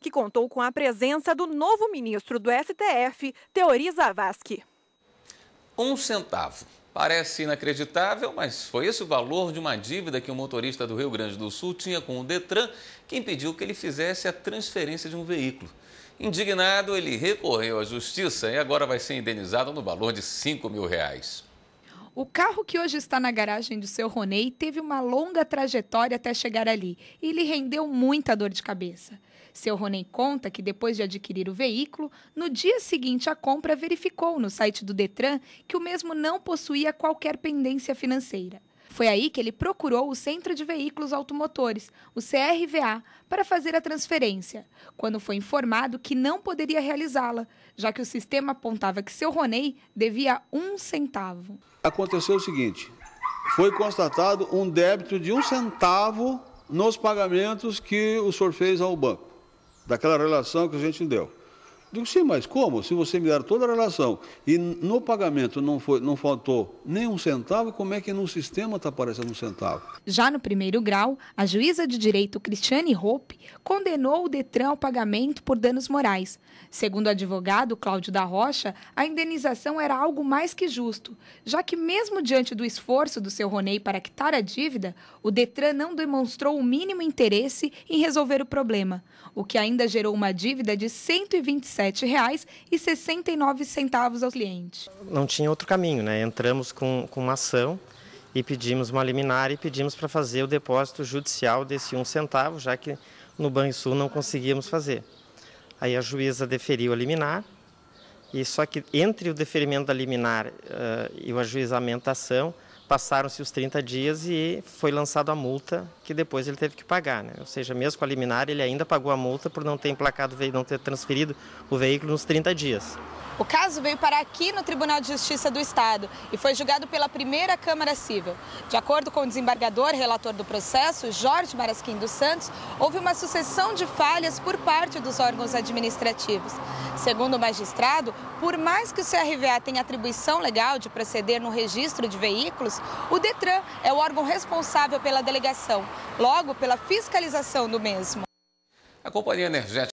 que contou com a presença do novo ministro do STF, Teori Zavascki. Um centavo. Parece inacreditável, mas foi esse o valor de uma dívida que o um motorista do Rio Grande do Sul tinha com o Detran, que impediu que ele fizesse a transferência de um veículo. Indignado, ele recorreu à justiça e agora vai ser indenizado no valor de 5 mil reais. O carro que hoje está na garagem do seu Roney teve uma longa trajetória até chegar ali e lhe rendeu muita dor de cabeça. Seu Ronen conta que depois de adquirir o veículo, no dia seguinte à compra verificou no site do Detran que o mesmo não possuía qualquer pendência financeira. Foi aí que ele procurou o Centro de Veículos Automotores, o CRVA, para fazer a transferência, quando foi informado que não poderia realizá-la, já que o sistema apontava que seu Ronei devia um centavo. Aconteceu o seguinte: foi constatado um débito de um centavo nos pagamentos que o senhor fez ao banco, daquela relação que a gente deu. Digo, sim, mas como? Se você me der toda a relação e no pagamento não, foi, não faltou nem um centavo, como é que no sistema está aparecendo um centavo? Já no primeiro grau, a juíza de direito Cristiane Hope condenou o Detran ao pagamento por danos morais. Segundo o advogado Cláudio da Rocha, a indenização era algo mais que justo, já que mesmo diante do esforço do seu Ronei para quitar a dívida, o Detran não demonstrou o mínimo interesse em resolver o problema, o que ainda gerou uma dívida de 127 R$ 67,69 ao cliente. Não tinha outro caminho, né? Entramos com, com uma ação e pedimos uma liminar e pedimos para fazer o depósito judicial desse um centavo, já que no Banrisul não conseguíamos fazer. Aí a juíza deferiu a liminar, e só que entre o deferimento da liminar uh, e o ajuizamento da ação, Passaram-se os 30 dias e foi lançada a multa que depois ele teve que pagar. Né? Ou seja, mesmo com a liminar, ele ainda pagou a multa por não ter emplacado, não ter transferido o veículo nos 30 dias. O caso veio parar aqui no Tribunal de Justiça do Estado e foi julgado pela primeira Câmara Civil. De acordo com o desembargador relator do processo, Jorge Marasquim dos Santos, houve uma sucessão de falhas por parte dos órgãos administrativos. Segundo o magistrado, por mais que o CRVA tenha atribuição legal de proceder no registro de veículos, o Detran é o órgão responsável pela delegação, logo pela fiscalização do mesmo. A Companhia Energética